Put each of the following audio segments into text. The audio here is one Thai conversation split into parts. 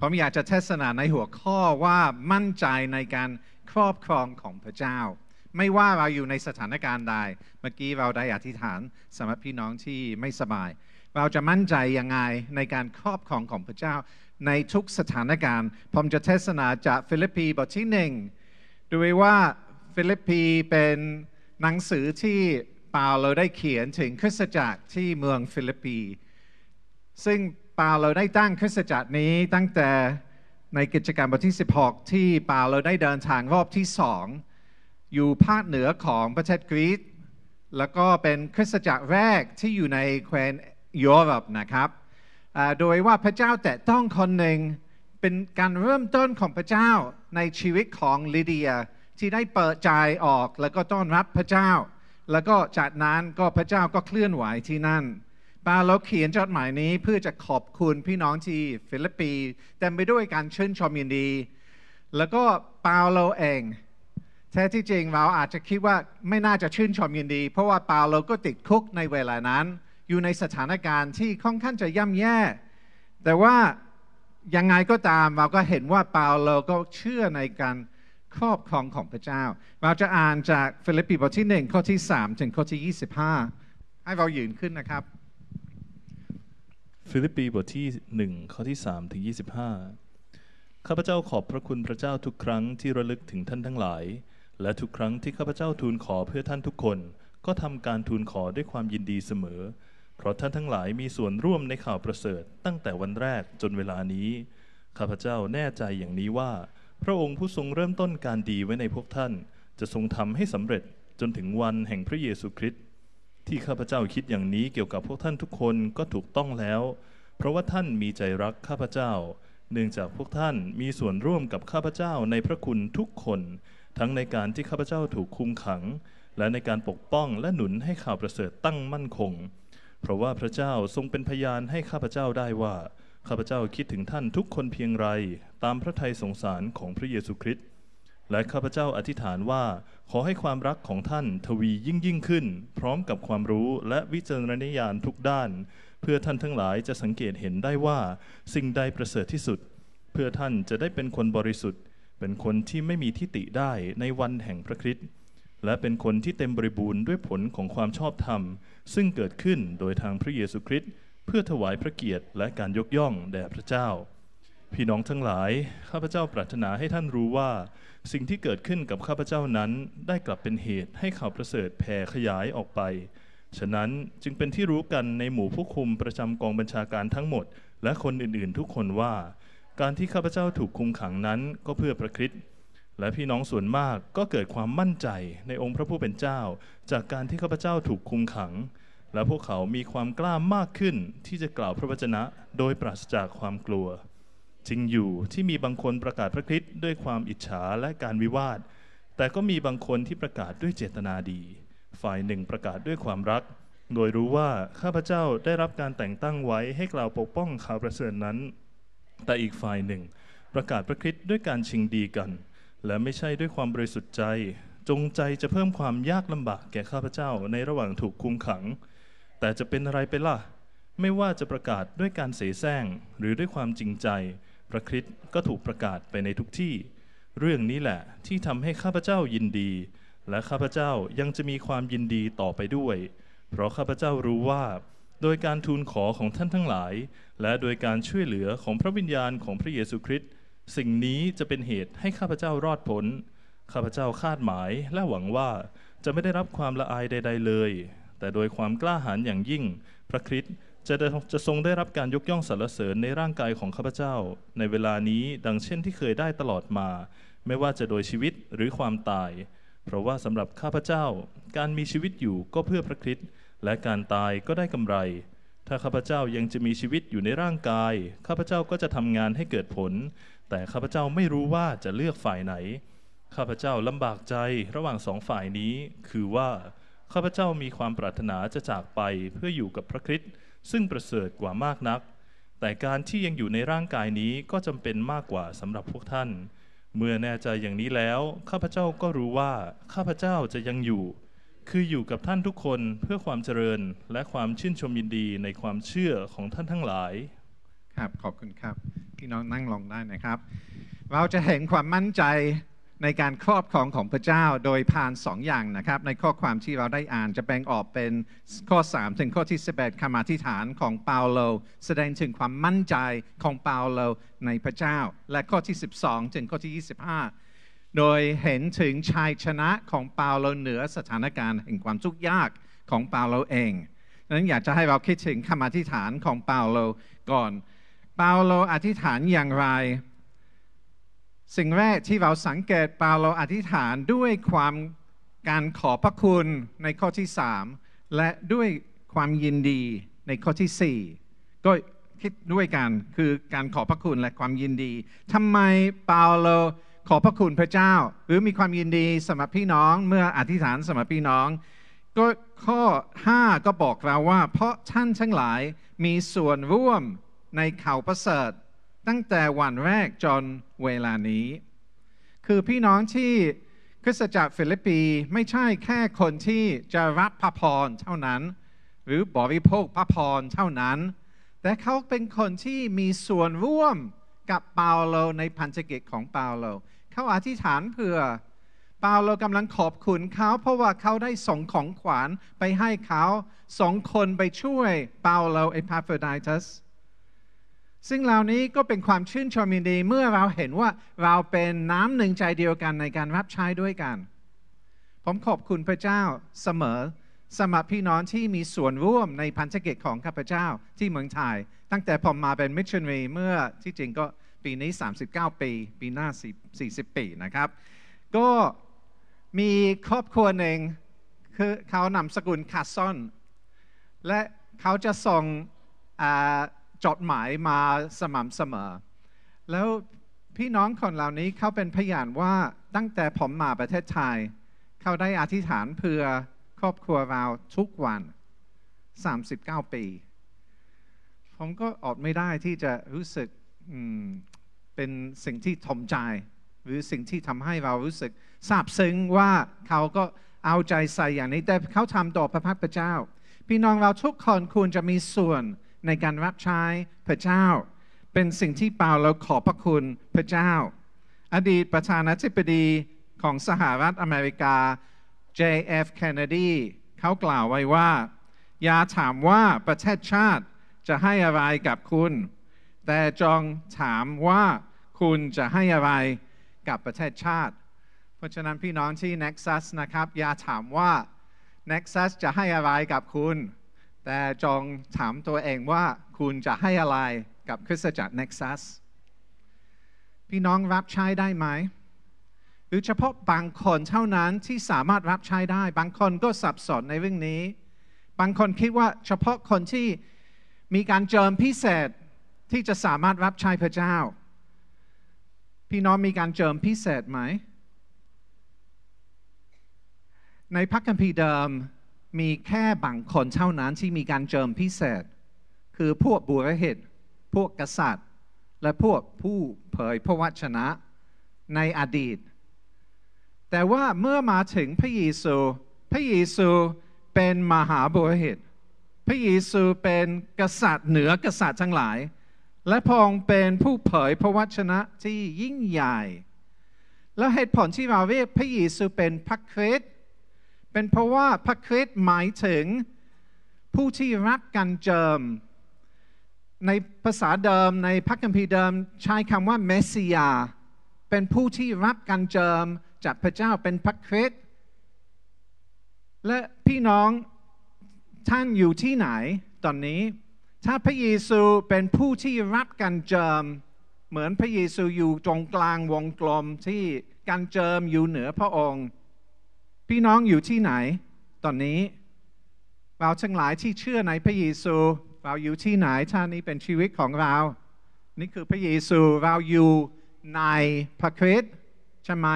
ผมอยากจะเทศนาในหัวข้อว่ามั่นใจในการครอบครองของพระเจ้า ไม่ว่าเราอยู่ในสถานการณ์ใดเมื่อกี้เราได้อธิษฐานสำหรับพี่น้องที่ไม่สบาย เราจะมั่นใจยังไงในการครอบครองของพระเจ้าในทุกสถานการณ์ผมจะเทศนาจากฟิลิปปีบทที่หนึ่งด้วยว่าฟิลิปปีเป็นหนังสือที่ปาโลได้เขียนถึงคริสตจักรที่เมืองฟิลิปปีซึ่งปาเราได้ตั้งคริสตจักรนี้ตั้งแต่ในกิจกรรมบทที่ 16 ที่ปาเราได้เดินทางรอบที่สองอยู่ภาคเหนือของประเทศกรีซแล้วก็เป็นคริสตจักรแรกที่อยู่ในแคว้นยุโรปนะครับโดยว่าพระเจ้าแต่ต้องคนหนึ่งเป็นการเริ่มต้นของพระเจ้าในชีวิตของลิเดียที่ได้เปิดใจออกแล้วก็ต้อนรับพระเจ้า แล้วก็จากนั้นก็พระเจ้าก็เคลื่อนไหวที่นั่นปาโลเขียนจดหมายนี้เพื่อจะขอบคุณพี่น้องที่ฟิลิปปีเต็มไปด้วยการชื่นชมยินดีแล้วก็ปาโลเองแท้ที่จริงเราอาจจะคิดว่าไม่น่าจะชื่นชมยินดีเพราะว่าปาโลก็ติดคุกในเวลานั้นอยู่ในสถานการณ์ที่ค่อนข้างจะย่ำแย่แต่ว่ายังไงก็ตามเราก็เห็นว่าปาโลก็เชื่อในการครอบครองของพระเจ้าเราจะอ่านจากฟิลิปปีบทที่ 1 ข้อที่3ถึงข้อที่25 ให้เรายืนขึ้นนะครับฟิลิปปีบทที่หนึ่งข้อที่สามถึงยี่สิบห้าข้าพเจ้าขอบพระคุณพระเจ้าทุกครั้งที่ระลึกถึงท่านทั้งหลาย และทุกครั้งที่ข้าพเจ้าทูลขอเพื่อท่านทุกคน ก็ทำการทูลขอด้วยความยินดีเสมอ เพราะท่านทั้งหลายมีส่วนร่วมในข่าวประเสริฐตั้งแต่วันแรกจนเวลานี้ ข้าพเจ้าแน่ใจอย่างนี้ว่า พระองค์ผู้ทรงเริ่มต้นการดีไว้ในพวกท่าน จะทรงทำให้สำเร็จจนถึงวันแห่งพระเยซูคริสต์ที่ข้าพเจ้าคิดอย่างนี้เกี่ยวกับพวกท่านทุกคนก็ถูกต้องแล้ว เพราะว่าท่านมีใจรักข้าพเจ้า เนื่องจากพวกท่านมีส่วนร่วมกับข้าพเจ้าในพระคุณทุกคน ทั้งในการที่ข้าพเจ้าถูกคุมขังและในการปกป้องและหนุนให้ข่าวประเสริฐตั้งมั่นคง เพราะว่าพระเจ้าทรงเป็นพยานให้ข้าพเจ้าได้ว่า ข้าพเจ้าคิดถึงท่านทุกคนเพียงไร ตามพระทัยสงสารของพระเยซูคริสต์และข้าพเจ้าอธิษฐานว่า ขอให้ความรักของท่านทวียิ่งยิ่งขึ้น พร้อมกับความรู้และวิจารณญาณทุกด้าน เพื่อท่านทั้งหลายจะสังเกตเห็นได้ว่า สิ่งใดประเสริฐที่สุด เพื่อท่านจะได้เป็นคนบริสุทธิ์ เป็นคนที่ไม่มีทิฏฐิได้ในวันแห่งพระคริสต์และเป็นคนที่เต็มบริบูรณ์ด้วยผลของความชอบธรรม ซึ่งเกิดขึ้นโดยทางพระเยซูคริสต์เพื่อถวายพระเกียรติและการยกย่องแด่พระเจ้าพี่น้องทั้งหลาย ข้าพเจ้าปรารถนาให้ท่านรู้ว่า สิ่งที่เกิดขึ้นกับข้าพเจ้านั้นได้กลับเป็นเหตุให้ข่าวประเสริฐแผ่ขยายออกไป ฉะนั้นจึงเป็นที่รู้กันในหมู่ผู้คุมประจำกองบัญชาการทั้งหมด และคนอื่นๆทุกคนว่า การที่ข้าพเจ้าถูกคุมขังนั้น ก็เพื่อประคริตและพี่น้องส่วนมากก็เกิดความมั่นใจในองค์พระผู้เป็นเจ้า จากการที่ข้าพเจ้าถูกคุมขัง และพวกเขามีความกล้ามากขึ้นที่จะกล่าวพระวจนะโดยปราศจากความกลัวจริงอยู่ที่มีบางคนประกาศพระคริสต์ด้วยความอิจฉาและการวิวาท แต่ก็มีบางคนที่ประกาศด้วยเจตนาดีฝ่ายหนึ่ง ประกาศด้วยความรัก โดยรู้ว่าข้าพเจ้าได้รับการแต่งตั้งไว้ให้กล่าวปกป้องข่าวประเสริฐนั้น แต่อีกฝ่ายหนึ่ง ประกาศพระคริสต์ด้วยการชิงดีกัน และไม่ใช่ด้วยความบริสุทธิ์ใจจงใจจะเพิ่มความยากลำบากแก่ข้าพเจ้าในระหว่างถูกคุมขัง แต่จะเป็นอะไรไปล่ะ ไม่ว่าจะประกาศด้วยการเสแสร้งหรือด้วยความจริงใจพระคริสต์ก็ถูกประกาศไปในทุกที่ เรื่องนี้แหละที่ทำให้ข้าพเจ้ายินดี และข้าพเจ้ายังจะมีความยินดีต่อไปด้วย เพราะข้าพเจ้ารู้ว่า โดยการทูลขอของท่านทั้งหลาย และโดยการช่วยเหลือของพระวิญญาณของพระเยซูคริสต์สิ่งนี้จะเป็นเหตุให้ข้าพเจ้ารอดพ้นข้าพเจ้าคาดหมายและหวังว่าจะไม่ได้รับความละอายใด ๆ เลย แต่โดยความกล้าหาญอย่างยิ่ง พระคริสต์จะจะทรงได้รับการยกย่องสรรเสริญในร่างกายของข้าพเจ้า ในเวลานี้ดังเช่นที่เคยได้ตลอดมา ไม่ว่าจะโดยชีวิตหรือความตาย เพราะว่าสำหรับข้าพเจ้าการมีชีวิตอยู่ก็เพื่อพระคริสต์และการตายก็ได้กำไร ถ้าข้าพเจ้ายังจะมีชีวิตอยู่ในร่างกาย ข้าพเจ้าก็จะทำงานให้เกิดผล แต่ข้าพเจ้าไม่รู้ว่าจะเลือกฝ่ายไหน ข้าพเจ้าลำบากใจระหว่างสองฝ่ายนี้ คือว่าข้าพเจ้ามีความปรารถนาจะจากไปเพื่ออยู่กับพระคริสต์ซึ่งประเสริฐกว่ามากนัก แต่การที่ยังอยู่ในร่างกายนี้ก็จำเป็นมากกว่าสำหรับพวกท่าน เมื่อแน่ใจอย่างนี้แล้ว ข้าพเจ้าก็รู้ว่าข้าพเจ้าจะยังอยู่ คืออยู่กับท่านทุกคน เพื่อความเจริญและความชื่นชมยินดีในความเชื่อของท่านทั้งหลาย ครับ ขอบคุณครับพี่น้องนั่งลองได้นะครับ เราจะเห็นความมั่นใจในการครอบครองของพระเจ้าโดยผ่านสองอย่างนะครับ ในข้อความที่เราได้อ่านจะแบ่งออกเป็นข้อ 3 ถึงข้อที่11คำอธิษฐานของเปาโล แสดงถึงความมั่นใจของเปาโลในพระเจ้า และข้อที่ 12ถึงข้อที่ 25 โดยเห็นถึงชัยชนะของเปาโลเหนือสถานการณ์แห่งความทุกข์ยากของเปาโลเองนั้นอยากจะให้เราคิดถึงคำอธิษฐานของเปาโลก่อน เปาโลอธิษฐานอย่างไรสิ่งแรกที่เราสังเกตเปาโลอธิษฐานด้วยความการขอบพระคุณในข้อที่3และด้วยความยินดีในข้อที่4ก็คิดด้วยกันคือการขอบพระคุณและความยินดี ทำไมเปาโลขอบพระคุณพระเจ้า หรือมีความยินดีสมหรับพี่น้องเมื่ออธิษฐานสมหรับพี่น้องก็ข้อ 5 ก็บอกเราว่า เพราะท่านทั้งหลายมีส่วนร่วมในข่าวประเสริฐตั้งแต่วันแรกจนเวลานี้ คือพี่น้องที่คริสตจักรฟิลิปปีไม่ใช่แค่คนที่จะรับพระพรเท่านั้น หรือบริโภคพระพรเท่านั้น แต่เขาเป็นคนที่มีส่วนร่วมกับเปาโลในพันธกิจของเปาโล เขาอธิษฐานเผื่อเปาโลกำลังขอบคุณเขาเพราะว่าเขาได้ส่งของขวัญไปให้เขาสองคนไปช่วยเปาโลเอพาเฟอร์ไดตัสซึ่งเหล่านี้ก็เป็นความชื่นชมยินดีเมื่อเราเห็นว่าเราเป็นน้ำหนึ่งใจเดียวกันในการรับใช้ด้วยกัน ผมขอบคุณพระเจ้าเสมอสำหรับพี่น้องที่มีส่วนร่วมในพันธกิจของข้าพเจ้าที่เมืองไทย ตั้งแต่ผมมาเป็นมิชชันนีเมื่อที่จริงก็ปีนี้ 39 ปี ปีหน้า 40 ปีนะครับ ก็มีครอบครัวหนึ่งคือเขานำสกุลคาซอน และเขาจะส่งจดหมายมาสม่ำเสมอ แล้วพี่น้องคนเหล่านี้เขาเป็นพยานว่าตั้งแต่ผมมาประเทศไทย เขาได้อธิษฐานเพื่อครอบครัวเราทุกวัน 39 ปี ผมก็อดไม่ได้ที่จะรู้สึกเป็นสิ่งที่ทมใจ หรือสิ่งที่ทำให้เรารู้สึกซาบซึ้งว่าเขาก็เอาใจใส่อย่างนี้ แต่เขาทำต่อพระพักพระเจ้า พี่น้อง เราทุกคนควรจะมีส่วนในการรับใช้พระเจ้า เป็นสิ่งที่เปาเราขอบพระคุณพระเจ้า อดีตประธานาธิบดีของสหรัฐอเมริกา JF Kennedy เขากล่าวไว้ว่าอย่าถามว่าประเทศชาติจะให้อะไรกับคุณ แต่จองถามว่าคุณจะให้อะไรกับประเทศชาติ เพราะฉะนั้นพี่น้องที่ Nexus นะครับ อย่าถามว่า Nexus จะให้อะไรกับคุณแต่จองถามตัวเองว่าคุณจะให้อะไรกับคริสตจักรเน็กซัส พี่น้องรับใช้ได้ไหม หรือเฉพาะบางคนเท่านั้นที่สามารถรับใช้ได้ บางคนก็สับสนในเรื่องนี้ บางคนคิดว่าเฉพาะคนที่มีการเจิมพิเศษที่จะสามารถรับใช้พระเจ้า พี่น้องมีการเจิมพิเศษไหม ในพระคัมภีร์เดิมมีแค่บางคนเท่านั้น ที่มีการเจิมพิเศษ คือพวกบุรหิตพวกกษัตริย์ และพวกผู้เผยพระวจนะในอดีต แต่ว่าเมื่อมาถึงพระเยซู พระเยซูเป็นมหาบุรหิตพระเยซูเป็นกษัตริย์เหนือกษัตริย์ทั้งหลาย และพองเป็นผู้เผยพระวจนะที่ยิ่งใหญ่ และเหตุผลที่เราเรียกพระเยซูเป็นพระคริสต์เป็นเพราะว่าพระคริสต์หมายถึงผู้ที่รักกันเจิม ในภาษาเดิมในพระคัมภีร์เดิมใช้คำว่าเมสสิยาเป็นผู้ที่รับกันเจิมจากพระเจ้าเป็นพระคริสต์และพี่น้องท่านอยู่ที่ไหนตอนนี้ ถ้าพระเยซูเป็นผู้ที่รับกันเจิม เหมือนพระเยซูอยู่ตรงกลางวงกลมที่กันเจิมอยู่เหนือพระองค์พี่น้องอยู่ที่ไหน ตอนนี้เราทั้งหลายที่เชื่อในพระเยซูเราอยู่ที่ไหนท่านี้เป็นชีวิตของเรา นี่คือพระเยซูเราอยู่ในพระคริสต์ใช่ไหม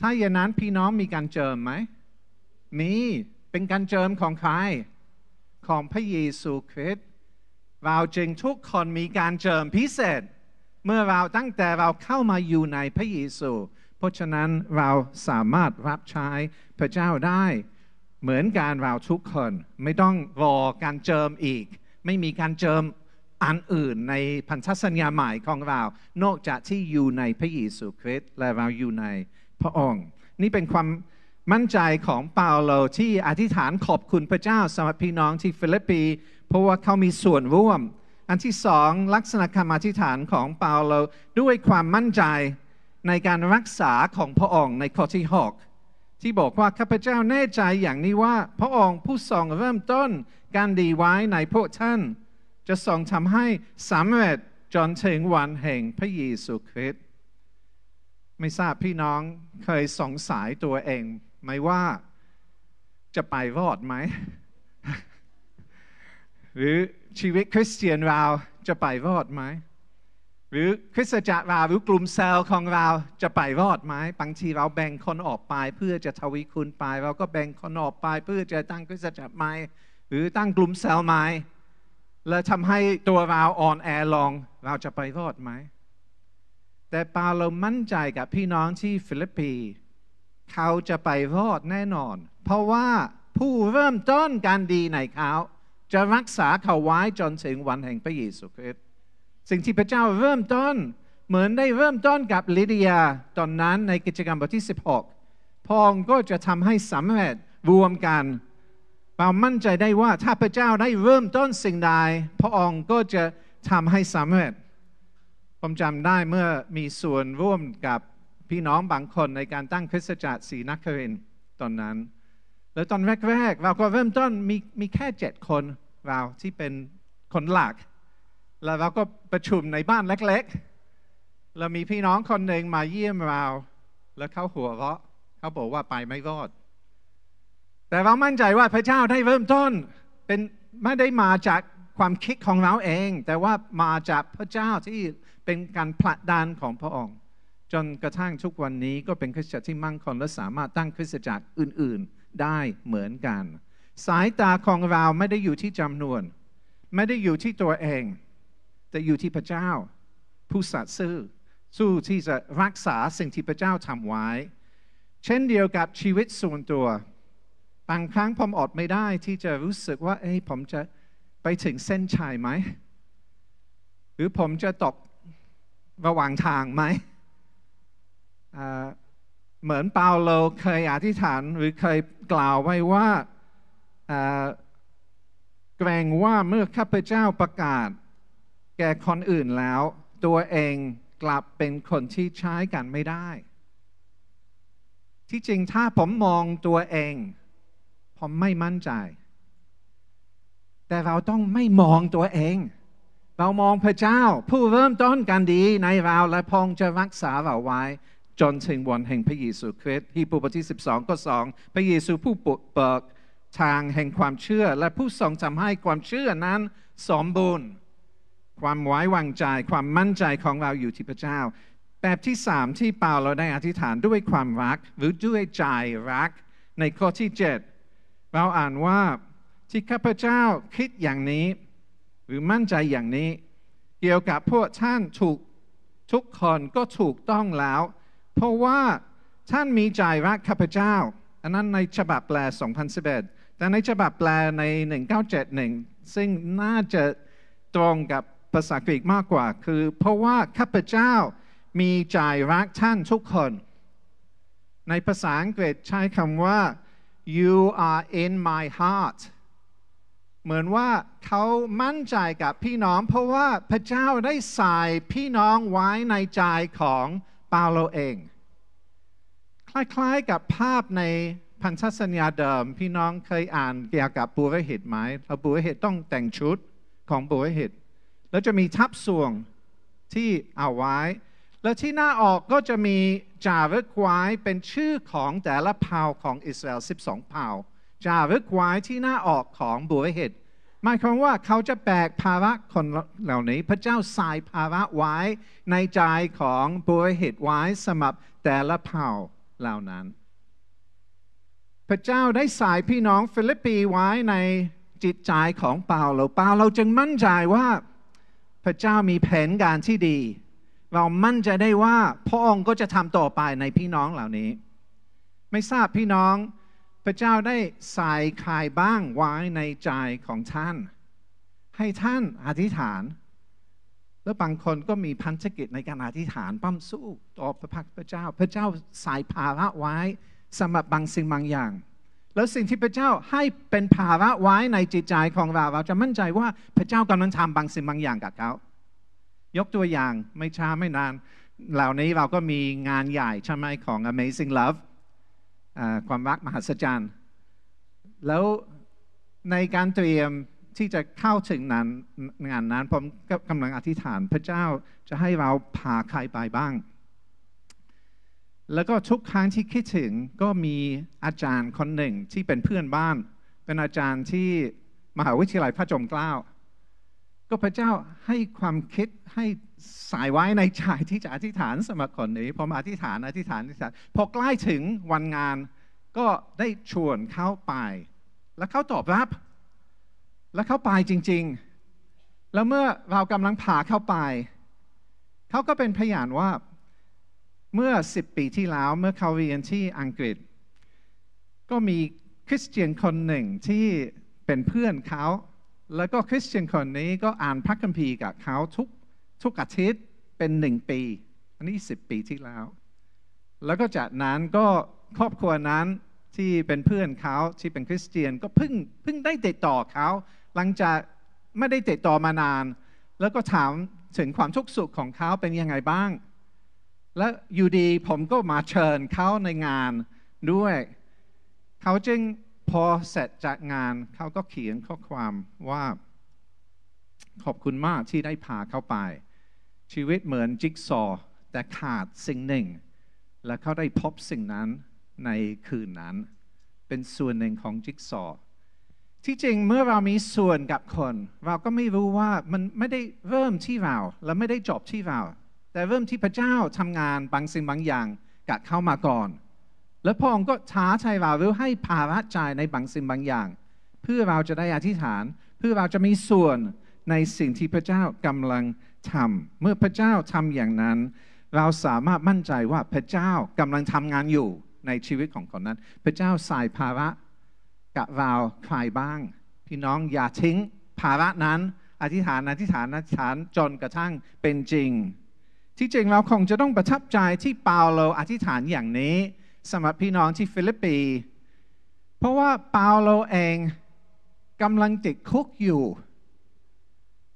ถ้าอย่างนั้นพี่น้องมีการเจิมไหม มี เป็นการเจิมของใคร ของพระเยซูคริสต์ เราจึงทุกคนมีการเจิมพิเศษเมื่อเราตั้งแต่เราเข้ามาอยู่ในพระเยซูเพราะฉะนั้นเราสามารถรับใช้พระเจ้าได้ เหมือนการเราทุกคน ไม่ต้องรอการเจิมอีก ไม่มีการเจิมอันอื่นในพันธสัญญาใหม่ของเรานอกจากที่อยู่ในพระเยซูคริสต์และเราอยู่ในพระองค์ นี่เป็นความมั่นใจของเปาโลที่อธิษฐานขอบคุณพระเจ้าสำหรับพี่น้องที่ฟิลิปปี เพราะว่าเขามีส่วนร่วม อันที่สองลักษณะคำอธิษฐานของเปาโลด้วยความมั่นใจในการรักษาของพระองค์ในข้อที่หกที่บอกว่า ข้าพเจ้าแน่ใจอย่างนี้ว่าพระองค์ผู้ทรงเริ่มต้นการดีไว้ในพวกท่าน จะทรงทำให้สำเร็จจนถึงวันแห่งพระเยซูคริสต์ไม่ทราบพี่น้องเคยสงสัยตัวเองไหมว่าจะไปรอดไหม หรือชีวิตคริสเตียนเราจะไปรอดไหมหรือคริสตจักรเราหรือกลุ่มเซลล์ของเราจะไปรอดไหมบางทีเราแบ่งคนออกไปเพื่อจะทวีคูณไปเราก็แบ่งคนออกไปเพื่อจะตั้งคริสตจักรใหม่หรือตั้งกลุ่มเซลล์ใหม่แล้วทำให้ตัวเราอ่อนแอลงเราจะไปรอดไหมแต่ปาเรามั่นใจกับพี่น้องที่ฟิลิปปีเขาจะไปรอดแน่นอน เพราะว่าผู้เริ่มต้นการดีในเขาจะรักษาเขาไว้จนถึงวันแห่งพระเยซูคริสต์สิ่งที่พระเจ้าเริ่มต้นเหมือนได้เริ่มต้นกับลิเดียตอนนั้นในกิจกรรมบทที่ 16 พองก็จะทำให้สำเร็จรวมกันเรามั่นใจได้ว่าถ้าพระเจ้าได้เริ่มต้นสิ่งใดพระองค์ก็จะทำให้สำเร็จ ผมจำได้เมื่อมีส่วนร่วมกับพี่น้องบางคนในการตั้งคริสตจักรศรีนักครินตอนนั้นแล้วตอนแรกๆเราก็เริ่มต้นมีมีแค่เจ็ดคนเราที่เป็นคนหลักแล้วเราก็ประชุมในบ้านเล็กๆแล้วมีพี่น้องคนหนึ่งมาเยี่ยมเรา แล้วเขาหัวเราะ เขาบอกว่าไปไม่รอด แต่เรามั่นใจว่าพระเจ้าได้เริ่มต้น เป็นไม่ได้มาจากความคิดของเราเอง แต่ว่ามาจากพระเจ้าที่เป็นการผลักดันของพระองค์ จนกระทั่งทุกวันนี้ก็เป็นคริสตจักรที่มั่งคงและสามารถตั้งคริสตจักรอื่น ๆได้เหมือนกัน สายตาของเราไม่ได้อยู่ที่จำนวน ไม่ได้อยู่ที่ตัวเองแต่อยู่ที่พระเจ้า ผู้สัตย์ซื่อสู้ที่จะรักษาสิ่งที่พระเจ้าทำไว้ เช่นเดียวกับชีวิตส่วนตัว บางครั้งผมอดไม่ได้ที่จะรู้สึกว่า เอ้ยผมจะไปถึงเส้นชัยไหมหรือผมจะตกระหว่างทางไหมเหมือนเปาโลเคยอธิษฐาน หรือเคยกล่าวไว้ว่าแกรงว่าเมื่อข้าพเจ้าประกาศแก่คนอื่นแล้วตัวเองกลับเป็นคนที่ใช้กันไม่ได้ ที่จริงถ้าผมมองตัวเอง ผมไม่มั่นใจ แต่เราต้องไม่มองตัวเอง เรามองพระเจ้า ผู้เริ่มต้นการดีในเรา และพงจะรักษาเราไว้ จนถึงวันแห่งพระเยซูคริสต์ฮีบรูบทที่12ก็2พระเยซูผู้ปุเปิดทางแห่งความเชื่อ และผู้ทรงทำให้ความเชื่อนั้นสมบูรณ์ความไว้วางใจความมั่นใจของเราอยู่ที่พระเจ้า แบบที่สามที่เปาเราได้อธิษฐานด้วยความรักหรือด้วยใจรักในข้อที่ 7 เราอ่านว่าที่ข้าพเจ้าคิดอย่างนี้ หรือมั่นใจอย่างนี้ เกี่ยวกับพวกท่านถูก ทุกคนก็ถูกต้องแล้ว เพราะว่าท่านมีใจรักข้าพเจ้า อันนั้นในฉบับแปล 2011 แต่ในฉบับแปลใน 1971 ซึ่งน่าจะตรงกับภาษากรีกมากกว่าคือเพราะว่าข้าพเจ้ามีใจรักท่านทุกคน ในภาษาอังกฤษใช้คำว่า you are in my heart เหมือนว่าเขามั่นใจกับพี่น้อง เพราะว่าพระเจ้าได้ใส่พี่น้องไว้ในใจของเปาโลเอง คล้ายๆ กับภาพในพันธสัญญาเดิม พี่น้องเคยอ่านเกี่ยวกับปุโรหิตไหมเราปุโรหิตต้องแต่งชุดของปุโรหิตแล้วจะมีทับส่วงที่เอาไว้ แล้วที่หน้าออกก็จะมีจารึกไว้ เป็นชื่อของแต่ละเผ่าของอิสราเอล12เผ่า จารึกไว้ที่หน้าออกของบุรเหตุหมายความว่าเขาจะแบกภาระคนเหล่านี้ พระเจ้าทรายภาระไว้ในใจของบุรเหตุไว้สำหรับแต่ละเผ่าเหล่านั้น พระเจ้าได้สายพี่น้องฟิลิปปีไว้ในจิตใจของเปาโลเปาเราจึงมั่นใจว่าพระเจ้ามีแผนการที่ดี เรามั่นใจได้ว่าพระองค์ก็จะทำต่อไปในพี่น้องเหล่านี้ ไม่ทราบพี่น้อง พระเจ้าได้ใส่คายบ้างไว้ในใจของท่าน ให้ท่านอธิษฐาน แล้วบางคนก็มีพันธกิจในการอธิษฐานปั้มสู้ต่อพระพักพระเจ้า พระเจ้าสายภาระไว้สำหรับบางสิ่งบางอย่างแล้วสิ่งที่พระเจ้าให้เป็นภาระไว้ในจิตใจของเรา เราจะมั่นใจว่าพระเจ้ากำลังทำบางสิ่งบางอย่างกับเขา ยกตัวอย่างไม่ช้าไม่นาน เหล่านี้เราก็มีงานใหญ่ใช่ไหมของ Amazing Love ความรักมหัศจรรย์ แล้วในการเตรียมที่จะเข้าถึงงานงานนั้น ผมกำลังอธิษฐานพระเจ้าจะให้เราพาใครไปบ้างแล้วก็ทุกครั้งที่คิดถึงก็มีอาจารย์คนหนึ่งที่เป็นเพื่อนบ้าน เป็นอาจารย์ที่มหาวิทยาลัยพระจอมเกล้า ก็พระเจ้าให้ความคิดให้สายไว้ในใจที่จะอธิษฐานสมัครคนนี้พอมาอธิษฐานอธิษฐานอธิษฐานพอใกล้ถึงวันงานก็ได้ชวนเข้าไป แล้วเขาตอบรับ แล้วเขาไปจริง ๆ แล้วเมื่อเรากำลังผ่าเข้าไป เขาก็เป็นพยานว่าเมื่อสิบปีที่แล้วเมื่อเขาเรียนที่อังกฤษ ก็มีคริสเตียนคนหนึ่งที่เป็นเพื่อนเขา แล้วก็คริสเตียนคนนี้ก็อ่านพระคัมภีร์กับเขาทุกทุก อาทิตย์เป็นหนึ่งปี อันนี้สิบปีที่แล้ว แล้วก็จากนั้นก็ครอบครัวนั้นที่เป็นเพื่อนเขาที่เป็นคริสเตียนก็เพิ่งเพิ่งได้ติดต่อเขาหลังจากไม่ได้ติดต่อมานาน แล้วก็ถามถึงความทุกข์สุขของเขาเป็นยังไงบ้างและอยู่ดีผมก็มาเชิญเขาในงานด้วย เขาจึงพอเสร็จจากงานเขาก็เขียนข้อความว่าขอบคุณมากที่ได้พาเขาไป ชีวิตเหมือนจิ๊กซอ แต่ขาดสิ่งหนึ่ง และเขาได้พบสิ่งนั้นในคืนนั้น เป็นส่วนหนึ่งของจิ๊กซอ ที่จริงเมื่อเรามีส่วนกับคน เราก็ไม่รู้ว่ามันไม่ได้เริ่มที่เรา และไม่ได้จบที่เราแต่เริ่มที่พระเจ้าทำงานบางสิ่งบางอย่างกับเข้ามาก่อน แล้วพระองค์ก็ท้าชัยเราหรือให้ภาระใจในบางสิ่งบางอย่าง เพื่อเราจะได้อธิษฐานเพื่อเราจะมีส่วนในสิ่งที่พระเจ้ากำลังทำ เมื่อพระเจ้าทำอย่างนั้น เราสามารถมั่นใจว่าพระเจ้ากำลังทำงานอยู่ในชีวิตของคนนั้น พระเจ้าสายภาระกับเราใครบ้างพี่น้องอย่าทิ้งภาระนั้นอธิษฐานอธิษฐานอธิษฐานจนกระทั่งเป็นจริงที่จริงเราคงจะต้องประทับใจที่เปาโลอธิษฐานอย่างนี้สำหรับพี่น้องที่ฟิลิปปี เพราะว่าเปาโลเองกำลังติดคุกอยู่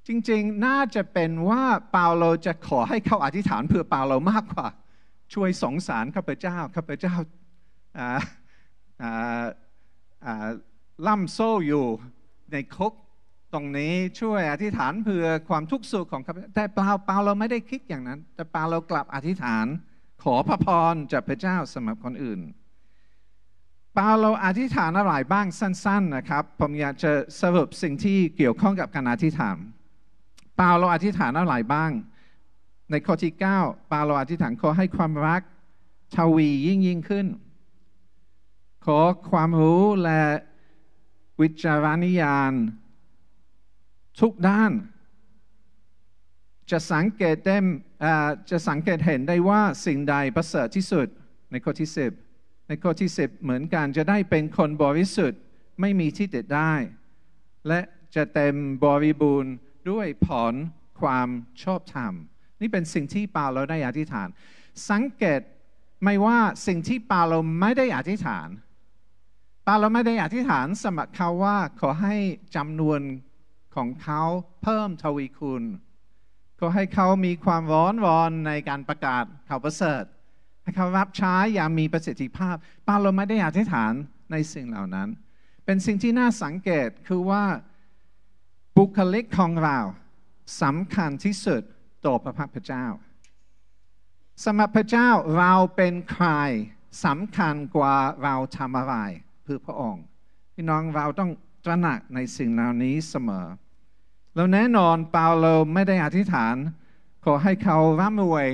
จริงๆน่าจะเป็นว่าเปาโลจะขอให้เขาอธิษฐานเพื่อเปาโลมากกว่า ช่วยสงสารข้าพเจ้าข้าพเจ้าล่ำโซ่อยู่ในคุกรงนี้ช่วยอธิษฐานเพื่อความทุกข์สุขของข้าพเจ้าแต่เปล่าเปล่าเราไม่ได้คิดอย่างนั้น แต่เปล่าเรากลับอธิษฐานขอพระพรจากพระเจ้าสำหรับคนอื่น เปาเราอธิษฐานอะไรบ้างสั้นๆ นะครับ ผมอยากจะสรุปสิ่งที่เกี่ยวข้องกับการอธิษฐานเปาเราอธิษฐานอะไรบ้าง ในข้อที่9เปาเราอธิษฐานขอให้ความรักทวียิ่งยิ่งขึ้น ขอความรู้และวิจารณญาณทุกด้าน จะสังเกตได้จะสังเกตเห็นได้ว่าสิ่งใดประเสริฐที่สุดในข้อที่10ในข้อที่ 10 เหมือนกันจะได้เป็นคนบริสุทธิ์ไม่มีที่ติดได้และจะเต็มบริบูรณ์ด้วยผลความชอบธรรม นี่เป็นสิ่งที่ปาเราได้อธิษฐาน สังเกตไม่ว่าสิ่งที่ปาเราไม่ได้อธิษฐาน ปาเราไม่ได้อธิษฐานสมัครเขาว่าขอให้จำนวนของเขาเพิ่มทวีคูณก็ให้เขามีความร้อนวอนในการประกาศข่าวประเสริฐให้เขารับใช้อย่างมีประสิทธิภาพ ปาโลไม่ได้อธิษฐานในสิ่งเหล่านั้น เป็นสิ่งที่น่าสังเกตคือว่าบุคลิกของเราสำคัญที่สุดต่อพระพักพระเจ้าสมหรับพระเจ้าเราเป็นใครสำคัญกว่าเราทำอะไรเพื่อพระองค์พี่น้องเราต้องตระหนักในสิ่งเหล่านี้เสมอแล้วแน่นอนเปาโลไม่ได้อธิษฐาน ขอให้เขาร่ำรวย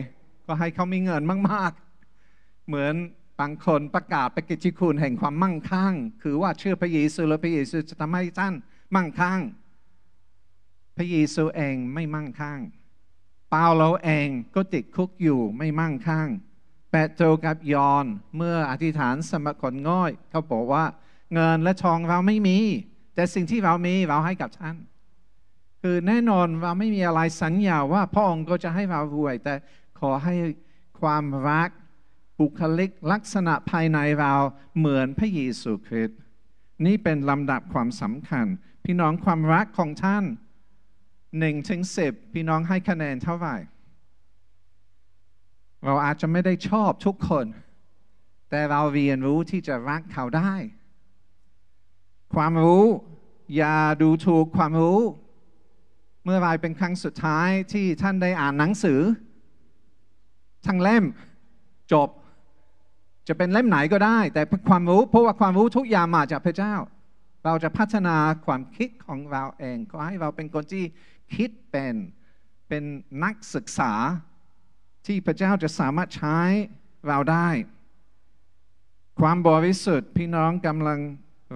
ขอให้เขามีเงินมากๆเหมือนบางคนประกาศไปกิจคุณแห่งความมั่งคั่งคือว่าเชื่อพระเยซูแลวพระเยซูจะทำให้ท่าน มั่งคั่ง พระเยซูเองไม่มั่งคั่งเปาโลเองก็ติดคุกอยู่ไม่มั่งคั่ง แปโตรกับยอนเมื่ออธิษฐานสมคนง่อย เขาบอกว่าเงินและทองเราไม่มี แต่สิ่งที่เรามี เราให้กับท่านคือแน่นอนว่าไม่มีอะไรสัญญาว่าพ่อองค์ก็จะให้เรารวย แต่ขอให้ความรัก บุคลิกลักษณะภายในเรา เหมือนพระเยซูคริสต์นี่เป็นลำดับความสำคัญ พี่น้องความรักของท่านหนึ่งถึงสิบพี่น้องให้คะแนนเท่าไหร่เราอาจจะไม่ได้ชอบทุกคน แต่เราเรียนรู้ที่จะรักเขาได้ ความรู้อย่าดูถูกความรู้เมื่อไรเป็นครั้งสุดท้ายที่ท่านได้อ่านหนังสือ ทั้งเล่มจบ จะเป็นเล่มไหนก็ได้ แต่ความรู้เพราะว่าความรู้ทุกอย่างมาจากพระเจ้า เราจะพัฒนาความคิดของ เรา เอง ก็ให้เรา เป็น คน ที่ คิดเป็นเป็นนักศึกษาที่พระเจ้าจะสามารถใช้ เรา ได้ ความบริสุทธิ์ พี่น้องกำลัง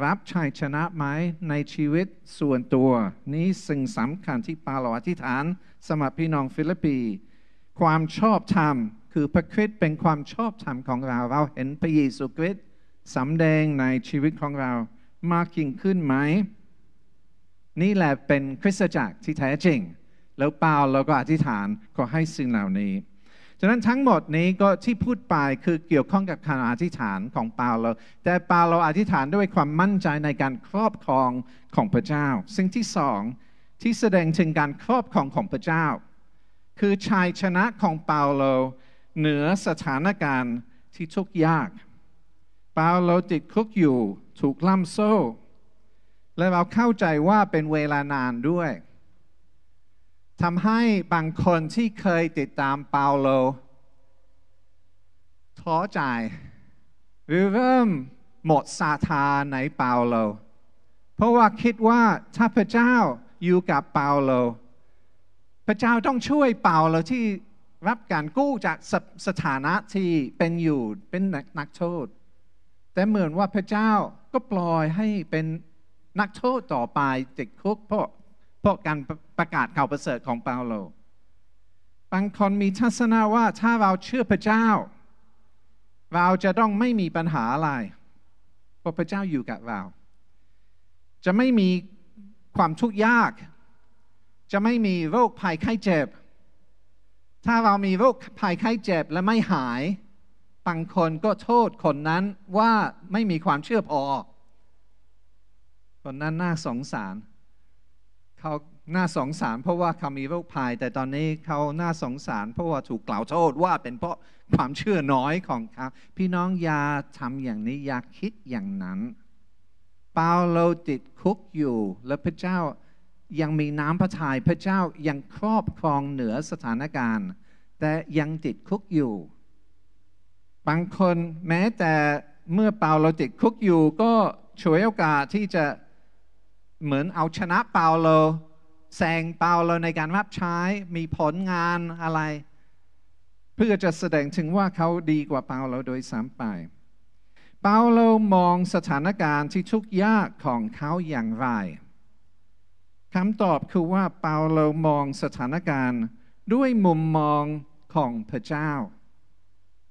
รับชัยชนะไหมในชีวิตส่วนตัว นี้สิ่งสำคัญที่ปาโลอธิษฐาน สมัครพี่น้องฟิลิปปีความชอบธรรม คือพระคริสต์เป็นความชอบธรรมของเรา เราเห็นพระเยซูคริสต์สำแดงในชีวิตของเรามากยิ่งขึ้นไหมนี่แหละเป็นคริสตจักรที่แท้จริงแล้วเปาเราก็อธิษฐานขอให้ สิ่งเหล่านี้ฉะนั้นทั้งหมดนี้ก็ที่พูดไปคือเกี่ยวข้องกับการอธิษฐานของปาโล แต่ปาโลอธิษฐานด้วยความมั่นใจในการครอบครองของพระเจ้าสิ่งที่สองที่แสดงถึงการครอบครองของพระเจ้า คือชัยชนะของปาโลเหนือสถานการณ์ที่ทุกข์ยากปาโลติดคุกอยู่ถูกล่ำโซ่ และเราเข้าใจว่าเป็นเวลานานด้วยทำให้บางคนที่เคยติดตามเปาโลท้อใจหรือเริ่มหมดศรัทธาในเปาโล เพราะว่าคิดว่าถ้าพระเจ้าอยู่กับเปาโล พระเจ้าต้องช่วยเปาโลที่รับการกู้จากสสถานะที่เป็นอยู่เป็นนักโทษแต่เหมือนว่าพระเจ้าก็ปล่อยให้เป็นนักโทษต่อไป ติดคุกเพราะพวกการประกาศข่าวประเสริฐของเปาโล บางคนมีทัศนะว่าถ้าเราเชื่อพระเจ้า เราจะต้องไม่มีปัญหาอะไร เพราะพระเจ้าอยู่กับเรา จะไม่มีความทุกข์ยาก จะไม่มีโรคภัยไข้เจ็บ ถ้าเรามีโรคภัย ไข้เจ็บและไม่หาย บางคนก็โทษคนนั้นว่าไม่มีความเชื่อพอคนนั้นน่าสงสารเขาน่าสงสาร เพราะว่าเขามีโรคภัย แต่ตอนนี้เขาน่าสงสาร เพราะว่าถูกกล่าวโทษว่าเป็นเพราะความเชื่อน้อยของเขาพี่น้องอย่าทำอย่างนี้อย่าคิดอย่างนั้น เปาโลติดคุกอยู่ และพระเจ้ายังมีน้ำพระทยัยพระเจ้ายังครอบครองเหนือสถานการณ์ แต่ยังติดคุกอยู่ บางคนแม้แต่เมื่อเปาโลติดคุกอยู่ ก็ฉวยโอกาสที่จะเหมือนเอาชนะเปาโลแซงเปาโลในการรับใช้มีผลงานอะไร เพื่อจะแสดงถึงว่าเขาดีกว่าเปาโลโดยสามไป เปาโลมองสถานการณ์ที่ทุกข์ยากของเขาอย่างไรคำตอบคือว่าเปาโลมองสถานการณ์ด้วยมุมมองของพระเจ้า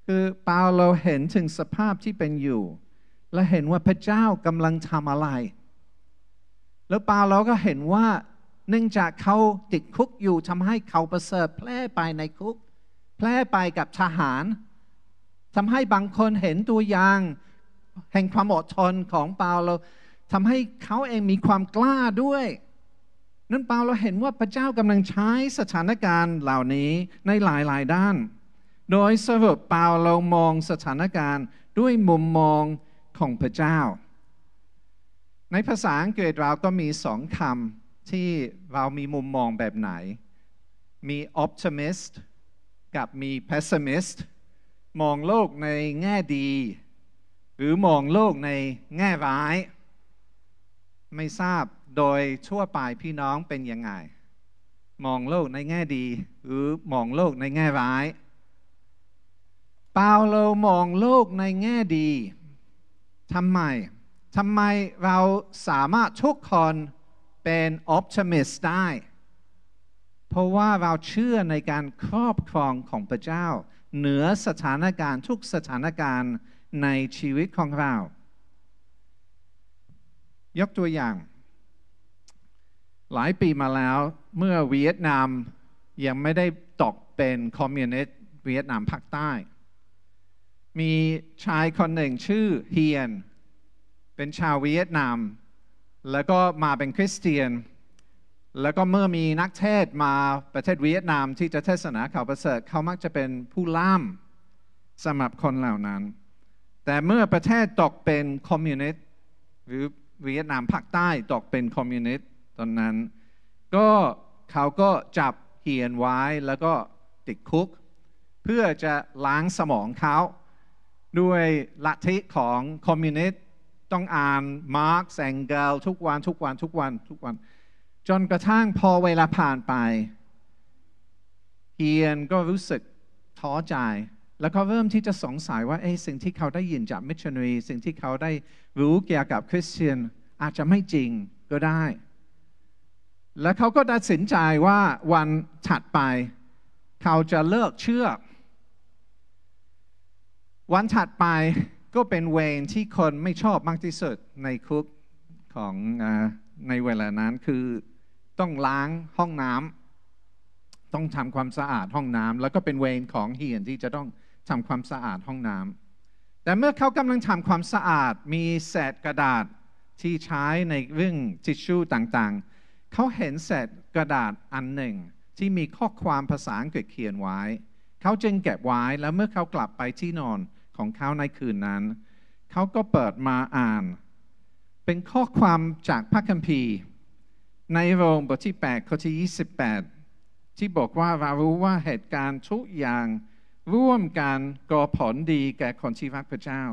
คือเปาโลเห็นถึงสภาพที่เป็นอยู่ และเห็นว่าพระเจ้ากำลังทำอะไรแล้วปาเราก็เห็นว่า เนื่องจากเขาติดคุกอยู่ทำให้เขาประเสริฐแพร่ไปในคุกแพร่ไปกับทหารทำให้บางคนเห็นตัวอย่าง แห่งความอดทนของเปาเราทำให้เขาเองมีความกล้าด้วยนั้นเปาเราเห็นว่าพระเจ้ากำลังใช้สถานการณ์เหล่านี้ในหลาย ๆ ด้าน โดยสรุปเปาเรามองสถานการณ์ด้วยมุมมองของพระเจ้าในภาษาอังกฤษเราก็มีสองคำที่เรามีมุมมองแบบไหน มี optimist กับมี pessimist มองโลกในแง่ดี หรือมองโลกในแง่ร้ายไม่ทราบโดยทั่วไปพี่น้องเป็นยังไง มองโลกในแง่ดี หรือมองโลกในแง่ร้ายเปาโลมองโลกในแง่ดีทำไมทำไมเราสามารถทุกคนเป็นออปติมิสได้ เพราะว่าเราเชื่อในการครอบครองของพระเจ้า เหนือสถานการณ์ทุกสถานการณ์ในชีวิตของเรา ยกตัวอย่าง หลายปีมาแล้ว เมื่อเวียดนามยังไม่ได้ตกเป็นคอมมิวนิสต์เวียดนามภาคใต้ มีชายคนหนึ่งชื่อเฮียนเป็นชาวเวียดนาม แล้วก็มาเป็นคริสเตียน แล้วก็เมื่อมีนักเทศมาประเทศเวียดนาม ที่จะเทศนาข่าวประเสริฐ เขามักจะเป็นผู้ล่ามสำหรับคนเหล่านั้น แต่เมื่อประเทศตกเป็นคอมมิวนิสต์หรือเวียดนามภาคใต้ตกเป็นคอมมิวนิสต์ตอนนั้น ก็เขาก็จับเหียนไว้แล้วก็ติดคุก เพื่อจะล้างสมองเขาด้วยลัทธิของคอมมิวนิสต์ต้องอ่านมาร์กแสงเกลทุกวันทุกวันทุกวันทุกวัน จนกระทั่งพอเวลาผ่านไปเฮียนก็รู้สึกท้อใจ แล้วก็เริ่มที่จะสงสัยว่าเอ้สิ่งที่เขาได้ยินจากมิชชันนีสิ่งที่เขาได้รู้เกี่ยวกับคริสเตียนอาจจะไม่จริงก็ได้ แล้วเขาก็ตัดสินใจว่าวันถัดไป เขาจะเลิกเชื่อ วันถัดไปก็เป็นเวรที่คนไม่ชอบมากที่สุดในคุกของอในเวลานั้นคือต้องล้างห้องน้ำต้องทำความสะอาดห้องน้ำแล้วก็เป็นเวรของเฮียนที่จะต้องทำความสะอาดห้องน้ำแต่เมื่อเขากำลังทำความสะอาดมีเศษกระดาษที่ใช้ในเรื่องทิชชู่ต่างๆ เขาเห็นเศษกระดาษอันหนึ่ง ที่มีข้อความภาษาอังกฤษเขียนไว้ เขาจึงเก็บไว้แล้วเมื่อเขากลับไปที่นอนของเขาในคืนนั้น เขาก็เปิดมาอ่าน เป็นข้อความจากพระคัมภีร์ ในโรมบทที่8ข้อที่28 ที่บอกว่าเรารู้ว่าเหตุการณ์ทุกอย่างร่วมกันก่อผลดีแก่คนที่รักพระเจ้า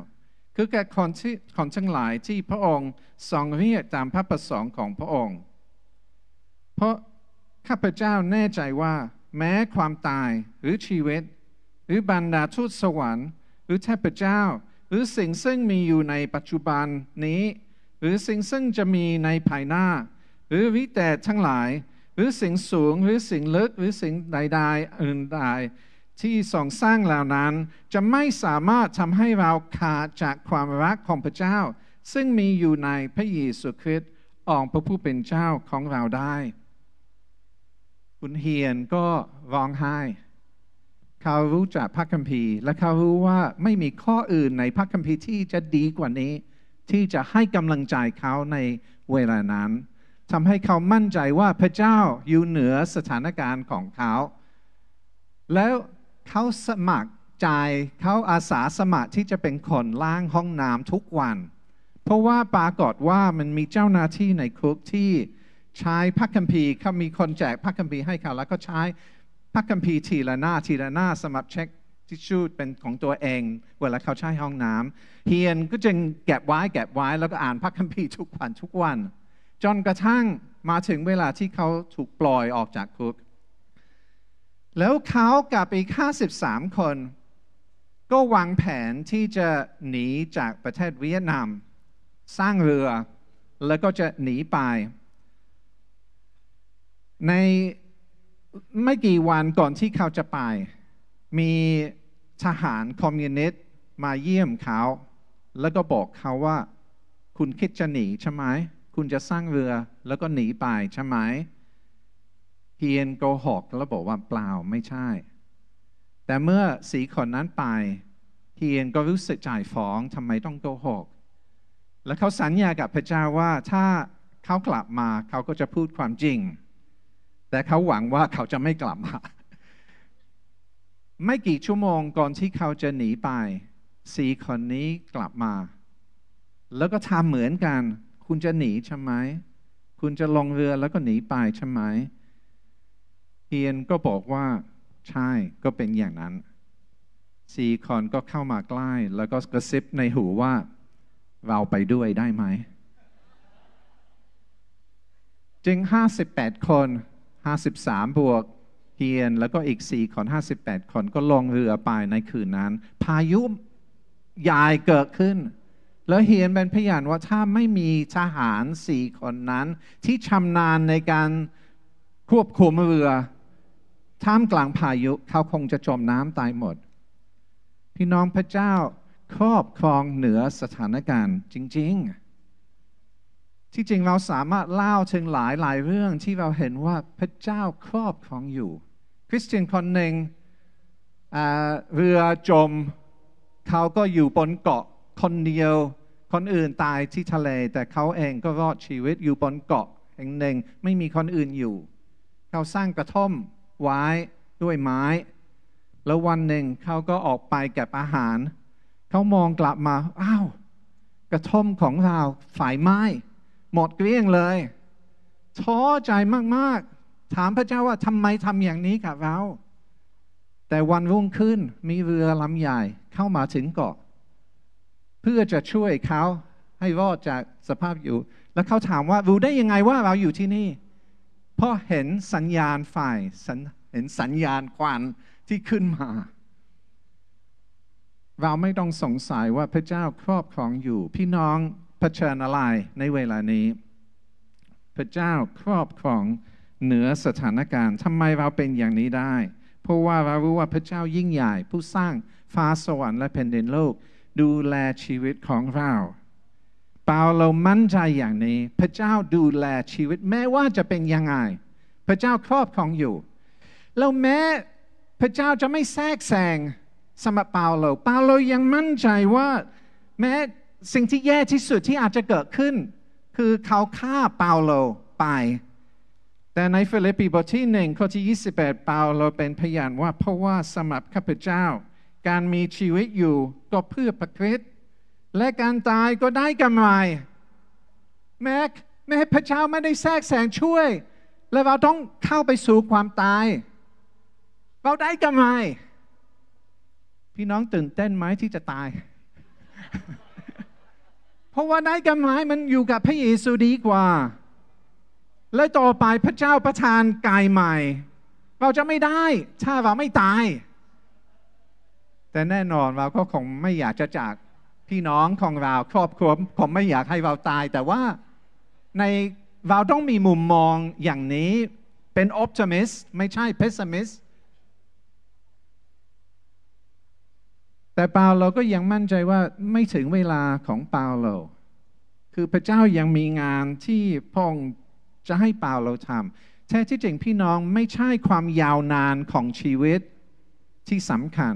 คือแก่คนที่คนทั้งหลายที่พระองค์ทรงเรียกตามพระประสงค์ของพระองค์ เพราะข้าพเจ้าแน่ใจว่าแม้ความตายหรือชีวิต หรือบรรดาทูตสวรรค์รือเทพเจ้าหรือสิ่งซึ่งมีอยู่ในปัจจุบันนี้ หรือสิ่งซึ่งจะมีในภายหน้า หรือวิแต่ทั้งหลาย หรือสิ่งสูงหรือสิ่งลึกหรือสิ่งใดๆ อื่นใดที่ทรงสร้างเหล่านั้นจะไม่สามารถทำให้เราขาดจากความรักของพระเจ้า ซึ่งมีอยู่ในพระเยซูคริสต์องพระผู้เป็นเจ้าของเราได้ คุณเฮียนก็ร้องไห้เขารู้จักพระคัมภีร์และเขารู้ว่าไม่มีข้ออื่นในพระคัมภีร์ที่จะดีกว่านี้ ที่จะให้กำลังใจเขาในเวลานั้นทำให้เขามั่นใจว่าพระเจ้าอยู่เหนือสถานการณ์ของเขา แล้วเขาสมัครใจเขาอาสาสมัครที่จะเป็นคนล้างห้องน้ำทุกวัน เพราะว่าปรากฏว่ามันมีเจ้าหน้าที่ในคุกที่ใช้พักคัมภีร์เขามีคนแจกพักคัมภีร์ให้เขาแล้วก็ใช้พักคัมภีร์ทีละหน้าทีละหน้าสำหรับเช็คทิชชู่เป็นของตัวเอง เวลาเขาใช้ห้องน้ำเฮียนก็จึงแก็บไว้แก็บไว้แล้วก็อ่านพักคัมภีร์ทุกวันทุกวัน จนกระทั่งมาถึงเวลาที่เขาถูกปล่อยออกจากคุก แล้วเขากับอีก 53 คน ก็วางแผนที่จะหนีจากประเทศเวียดนาม สร้างเรือแล้วก็จะหนีไป ในไม่กี่วันก่อนที่เขาจะไป มีทหารคอมมิวนิสต์มาเยี่ยมเขา แล้วก็บอกเขาว่าคุณคิดจะหนีใช่ไหมคุณจะสร้างเรือแล้วก็หนีไป ใช่ไหมเฮียนโกหกแล้วบอกว่าเปล่าไม่ใช่ แต่เมื่อสีคนนั้นไปเฮียนก็รู้สึกจ่ายฟ้องทำไมต้องโกหก และเขาสัญญากับพระเจ้าว่าถ้าเขากลับมาเขาก็จะพูดความจริงแต่เขาหวังว่าเขาจะไม่กลับมา ไม่กี่ชั่วโมงก่อนที่เขาจะหนีไปสี่คนนี้กลับมา แล้วก็ทำเหมือนกัน คุณจะหนีใช่ไหมคุณจะลงเรือแล้วก็หนีไปใช่ไหมเฮียนก็บอกว่า ใช่ก็เป็นอย่างนั้นสี่คนก็เข้ามาใกล้ แล้วก็กระซิบในหูว่าเราไปด้วยได้ไหมจึงห้าสิบแปดคน53 บวกเฮียนแล้วก็อีก4ขอน58ขอนก็ลงเรือไปในคืนนั้นพายุใหญ่เกิดขึ้น แล้วเฮียนเป็นพยานว่าถ้าไม่มีทหารสี่คนนั้นที่ชำนาญในการควบคุมเรือท่ามกลางพายุเขาคงจะจมน้ำตายหมด พี่น้องพระเจ้าครอบครองเหนือสถานการณ์ จริง ๆที่จริงเราสามารถเล่าถึงหลายหลายเรื่องที่เราเห็นว่าพระเจ้าครอบครองอยู่ คริสเตียนคนหนึ่งเรือจม เขาก็อยู่บนเกาะคนเดียว คนอื่นตายที่ทะเล แต่เขาเองก็รอดชีวิตอยู่บนเกาะแห่งหนึ่งไม่มีคนอื่นอยู่ เขาสร้างกระท่อมไว้ด้วยไม้ แล้ววันหนึ่งเขาก็ออกไปเก็บอาหาร เขามองกลับมา อ้าว กระท่อมของเราฝ่ายไม้หมดเกลี้ยงเลย ท้อใจมากๆ ถามพระเจ้าว่าทำไมทำอย่างนี้กับเรา แต่วันรุ่งขึ้นมีเรือลำใหญ่ เข้ามาถึงเกาะ เพื่อจะช่วยเขาให้รอดจากสภาพอยู่ แล้วเขาถามว่า รู้ได้ยังไงว่าเราอยู่ที่นี่ เพราะเห็นสัญญาณไฟ เห็นสัญญาณควันที่ขึ้นมา เราไม่ต้องสงสัยว่าพระเจ้าครอบครองอยู่พี่น้องเผชิญอะไรในเวลานี้ พระเจ้าครอบครองเหนือสถานการณ์ทำไมเราเป็นอย่างนี้ได้ เพราะว่าเรารู้ว่าพระเจ้ายิ่งใหญ่ผู้สร้างฟ้าสวรรค์และแผ่นดินโลก ดูแลชีวิตของเรา เปาเรามั่นใจอย่างนี้ พระเจ้าดูแลชีวิต แม้ว่าจะเป็นยังไง พระเจ้าครอบครองอยู่แล้วแม้พระเจ้าจะไม่แทรกแซงสมบัติเปาโล เปาโลยังมั่นใจว่าแม้สิ่งที่แย่ที่สุดที่อาจจะเกิดขึ้น คือเขาฆ่าเปาโลไป แต่ในฟิลิปปีบทที่หนึ่งข้อที่28 เปาโลเป็นพยานว่าเพราะว่าสมับข้าพเจ้า การมีชีวิตอยู่ก็เพื่อพระคริสต์และการตายก็ได้กำไรแม้แม้พระเจ้าไม่ได้แทรกแสงช่วย และเราต้องเข้าไปสู่ความตาย เราได้กำไรพี่น้องตื่นเต้นไหมที่จะตายเพราะว่าได้กำไรมันอยู่กับพระเยซูดีกว่า และต่อไปพระเจ้าประทานกายใหม่ เราจะไม่ได้ถ้าเราไม่ตาย แต่แน่นอนเราก็คงไม่อยากจะจากพี่น้องของเรา ครอบครัวผมไม่อยากให้เราตาย แต่ว่าในเราต้องมีมุมมองอย่างนี้เป็นอ p t i ิมิสไม่ใช่เพซิมมิส t แต่เปาโลก็ยังมั่นใจว่าไม่ถึงเวลาของเปาโล คือพระเจ้ายังมีงานที่พงจะให้เปาโลทำแท้ที่จริงพี่น้องไม่ใช่ความยาวนานของชีวิตที่สำคัญ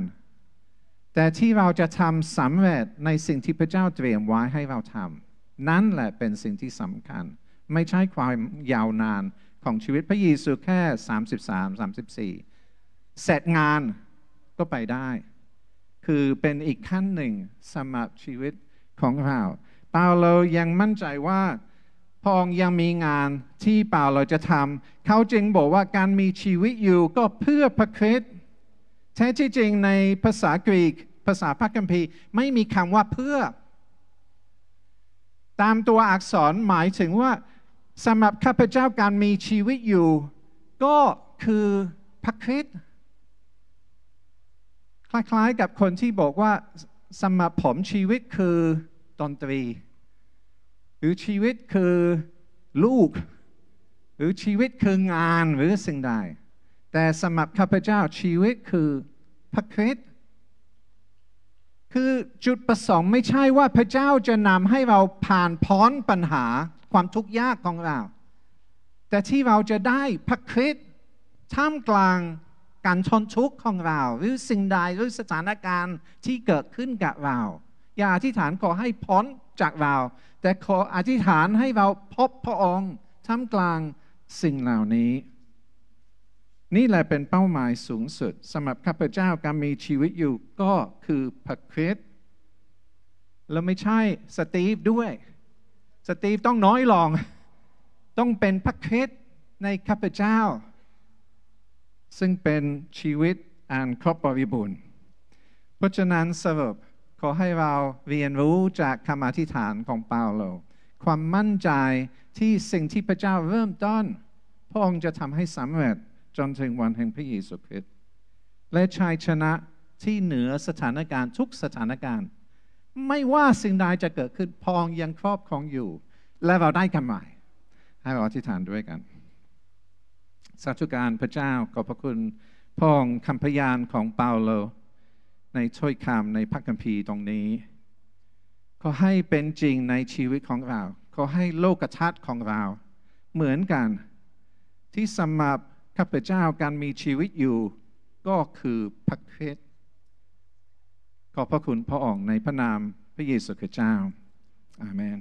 แต่ที่เราจะทำสำเร็จในสิ่งที่พระเจ้าเตรียมไว้ให้เราทำนั่นแหละเป็นสิ่งที่สำคัญ ไม่ใช่ความยาวนานของชีวิต พระเยซูแค่33 34 เสร็จงานก็ไปได้คือ เป็นอีกขั้นหนึ่งสำหรับชีวิตของเรา เปาโลยังมั่นใจว่าพองยังมีงานที่เปาโลจะทำเขาจึงบอกว่าการมีชีวิตอยู่ก็เพื่อพระคริสต์ แท้ที่จริงในภาษากรีก ภาษาพระคัมภีร์ไม่มีคำว่าเพื่อ ตามตัวอักษรหมายถึงว่าสำหรับข้าพเจ้าการมีชีวิตอยู่ ก็คือพระคริสต์คล้ายๆกับคนที่บอกว่าสมาผมชีวิตคือดนตรีหรือชีวิตคือลูกหรือชีวิตคืองานหรือสิ่งใด แต่สมับข้าพเจ้าชีวิตคือพระคริสต์คือจุดประสงค์ไม่ใช่ว่าพระเจ้าจะนำให้เราผ่านพ้นปัญหาความทุกข์ยากของเรา แต่ที่เราจะได้พระคริสต์ท่ามกลางการชนชุกของเราหรือสิ่งใดหรือสถานการณ์ที่เกิดขึ้นกับเราอย่าอธิษฐานขอให้พ้นจากเราแต่ขออธิษฐานให้เราพบพระองค์ท่ามกลางสิ่งเหล่านี้ นี่แหละเป็นเป้าหมายสูงสุดสำหรับข้าพเจ้าการมีชีวิตอยู่ก็คือพระคริสต์แล้วไม่ใช่สตีฟด้วย สตีฟต้องน้อยลงต้องเป็นพระคริสต์ในข้าพเจ้าซึ่งเป็นชีวิตอันครบบริบูรณ์ เพราะฉะนั้นสรุป ขอให้เราเรียนรู้จากคำอธิษฐานของเปาโลความมั่นใจที่สิ่งที่พระเจ้าเริ่มต้นพระองค์จะทำให้สำเร็จจนถึงวันแห่งพระเยซูคริสต์และชัยชนะที่เหนือสถานการณ์ทุกสถานการณ์ ไม่ว่าสิ่งใดจะเกิดขึ้นพองยังครอบครองอยู่ และเราได้กำไรให้เราอธิษฐานด้วยกันสาธุการพระเจ้าขอบพระคุณพองคำพยานของเปาโลในถ้อยคำในพระคัมภีร์ตรงนี้ขอให้เป็นจริงในชีวิตของเรา ขอให้โลกทัศน์ของเรา เหมือนกันที่สำหรับข้าพเจ้าการมีชีวิตอยู่ ก็คือพระคริสต์ขอบพระคุณพระองค์ในพระนามพระเยซูคริสต์เจ้า อาเมน